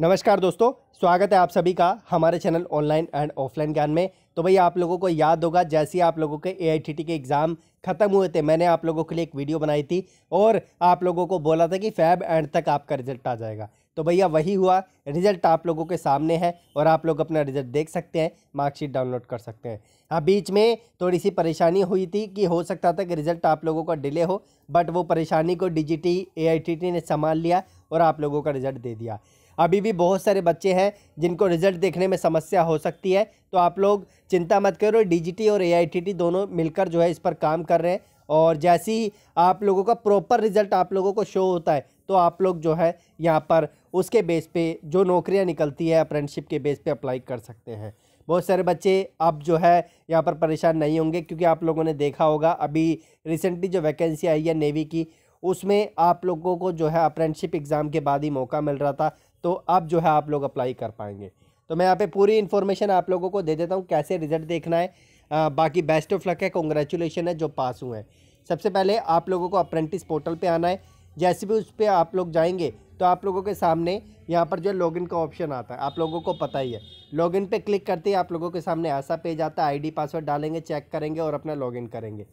नमस्कार दोस्तों स्वागत है आप सभी का हमारे चैनल ऑनलाइन एंड ऑफलाइन ज्ञान में तो भैया आप लोगों को याद होगा जैसे ही आप लोगों के ए के एग्ज़ाम ख़त्म हुए थे मैंने आप लोगों के लिए एक वीडियो बनाई थी और आप लोगों को बोला था कि फैब एंड तक आपका रिजल्ट आ जाएगा तो भैया वही हुआ रिजल्ट आप लोगों के सामने है और आप लोग अपना रिजल्ट देख सकते हैं मार्कशीट डाउनलोड कर सकते हैं हाँ बीच में थोड़ी सी परेशानी हुई थी कि हो सकता था कि रिजल्ट आप लोगों का डिले हो बट वो परेशानी को डी जी ने संभाल लिया और आप लोगों का रिजल्ट दे दिया अभी भी बहुत सारे बच्चे हैं जिनको रिजल्ट देखने में समस्या हो सकती है तो आप लोग चिंता मत करो डीजीटी और एआईटीटी दोनों मिलकर जो है इस पर काम कर रहे हैं और जैसे ही आप लोगों का प्रॉपर रिजल्ट आप लोगों को शो होता है तो आप लोग जो है यहाँ पर उसके बेस पे जो नौकरियाँ निकलती है अप्रेंटशिप के बेस पर अप्लाई कर सकते हैं बहुत सारे बच्चे अब जो है यहाँ पर परेशान नहीं होंगे क्योंकि आप लोगों ने देखा होगा अभी रिसेंटली जो वैकेंसी आई है नेवी की उसमें आप लोगों को जो है अप्रेंटिसिप एग्ज़ाम के बाद ही मौका मिल रहा था तो अब जो है आप लोग अप्लाई कर पाएंगे तो मैं यहाँ पे पूरी इन्फॉर्मेशन आप लोगों को दे देता हूँ कैसे रिजल्ट देखना है आ, बाकी बेस्ट ऑफ लक है कॉन्ग्रेचुलेसन है जो पास हुए हैं सबसे पहले आप लोगों को अप्रेंटिस पोर्टल पे आना है जैसे भी उस पर आप लोग जाएंगे तो आप लोगों के सामने यहाँ पर जो है लॉगिन का ऑप्शन आता है आप लोगों को पता ही है लॉगिन पे क्लिक करते ही आप लोगों के सामने ऐसा पेज आता है आईडी पासवर्ड डालेंगे चेक करेंगे और अपना लॉगिन करेंगे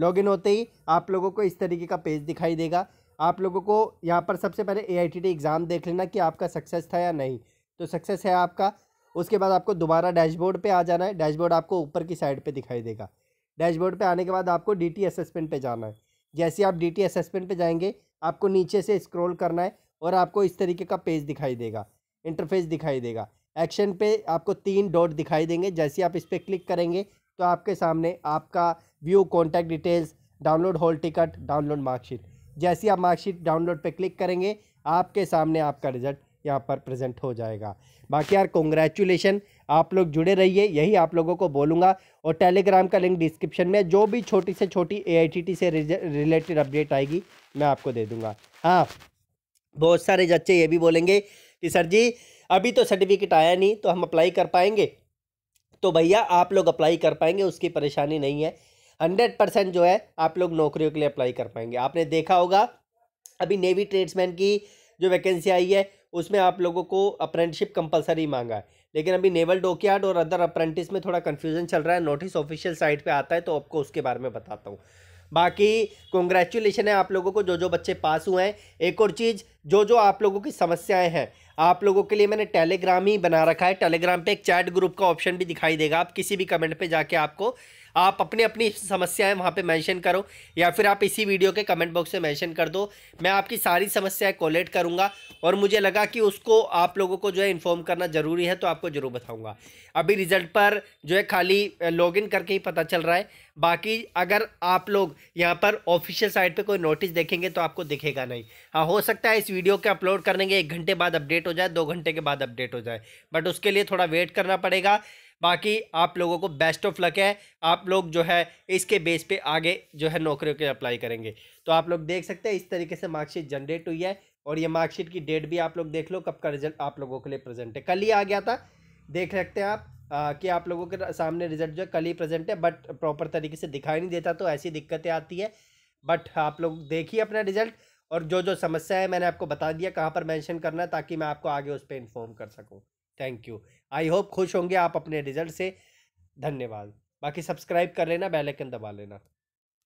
लॉगिन होते ही आप लोगों को इस तरीके का पेज दिखाई देगा आप लोगों को यहाँ पर सबसे पहले ए एग्ज़ाम देख लेना कि आपका सक्सेस था या नहीं तो सक्सेस है आपका उसके बाद आपको दोबारा डैशबोर्ड पे आ जाना है डैशबोर्ड आपको ऊपर की साइड पे दिखाई देगा डैशबोर्ड पे आने के बाद आपको डी टी असेसमेंट पे जाना है जैसे आप डी टी असेसमेंट पे जाएंगे आपको नीचे से स्क्रॉल करना है और आपको इस तरीके का पेज दिखाई देगा इंटरफेस दिखाई देगा एक्शन पे आपको तीन डॉट दिखाई देंगे जैसे आप इस पर क्लिक करेंगे तो आपके सामने आपका view contact details download hall ticket download marksheet जैसे आप मार्कशीट डाउनलोड पर क्लिक करेंगे आपके सामने आपका रिजल्ट यहाँ पर प्रेजेंट हो जाएगा बाकी यार कॉन्ग्रेचुलेशन आप लोग जुड़े रहिए यही आप लोगों को बोलूँगा और टेलीग्राम का लिंक डिस्क्रिप्शन में जो भी छोटी से छोटी ए से रिलेटेड अपडेट आएगी मैं आपको दे दूँगा हाँ बहुत सारे बच्चे ये भी बोलेंगे कि सर जी अभी तो सर्टिफिकेट आया नहीं तो हम अप्लाई कर पाएंगे तो भैया आप लोग अप्लाई कर पाएंगे उसकी परेशानी नहीं है हंड्रेड परसेंट जो है आप लोग नौकरियों के लिए अप्लाई कर पाएंगे आपने देखा होगा अभी नेवी ट्रेड्समैन की जो वैकेंसी आई है उसमें आप लोगों को अप्रेंटिसिप कंपलसरी मांगा है लेकिन अभी नेवल डोकयार्ड और अदर अप्रेंटिस में थोड़ा कन्फ्यूजन चल रहा है नोटिस ऑफिशियल साइट पर आता है तो आपको उसके बारे में बताता हूँ बाकी कॉन्ग्रेचुलेशन है आप लोगों को जो जो बच्चे पास हुए हैं एक और चीज़ जो जो आप लोगों की समस्याएं हैं आप लोगों के लिए मैंने टेलीग्राम ही बना रखा है टेलीग्राम पे एक चैट ग्रुप का ऑप्शन भी दिखाई देगा आप किसी भी कमेंट पे जाके आपको आप अपनी अपनी समस्याएं वहाँ पे मेंशन करो या फिर आप इसी वीडियो के कमेंट बॉक्स में मेंशन कर दो मैं आपकी सारी समस्याएं कोलेट करूँगा और मुझे लगा कि उसको आप लोगों को जो है इन्फॉर्म करना ज़रूरी है तो आपको ज़रूर बताऊँगा अभी रिजल्ट पर जो है खाली लॉगिन करके ही पता चल रहा है बाकी अगर आप लोग यहाँ पर ऑफिशियल साइट पर कोई नोटिस देखेंगे तो आपको दिखेगा नहीं हाँ हो सकता है इस वीडियो के अपलोड करने के एक घंटे बाद अपडेट हो जाए दो घंटे के बाद अपडेट हो जाए बट उसके लिए थोड़ा वेट करना पड़ेगा बाकी आप लोगों को बेस्ट ऑफ लक है आप लोग जो है इसके बेस पे आगे जो है नौकरियों के अप्लाई करेंगे तो आप लोग देख सकते हैं इस तरीके से मार्कशीट जनरेट हुई है और ये मार्कशीट की डेट भी आप लोग देख लो कब का रिजल्ट आप लोगों के लिए प्रेजेंट है कल ही आ गया था देख सकते हैं आप आ, कि आप लोगों के सामने रिजल्ट जो है कल ही प्रेजेंट है बट प्रॉपर तरीके से दिखाई नहीं देता तो ऐसी दिक्कतें आती है बट आप लोग देखिए अपना रिजल्ट और जो जो समस्या है मैंने आपको बता दिया कहाँ पर मेंशन करना है ताकि मैं आपको आगे उस पर इन्फॉर्म कर सकूँ थैंक यू आई होप खुश होंगे आप अपने रिजल्ट से धन्यवाद बाकी सब्सक्राइब कर लेना बेल आइकन दबा लेना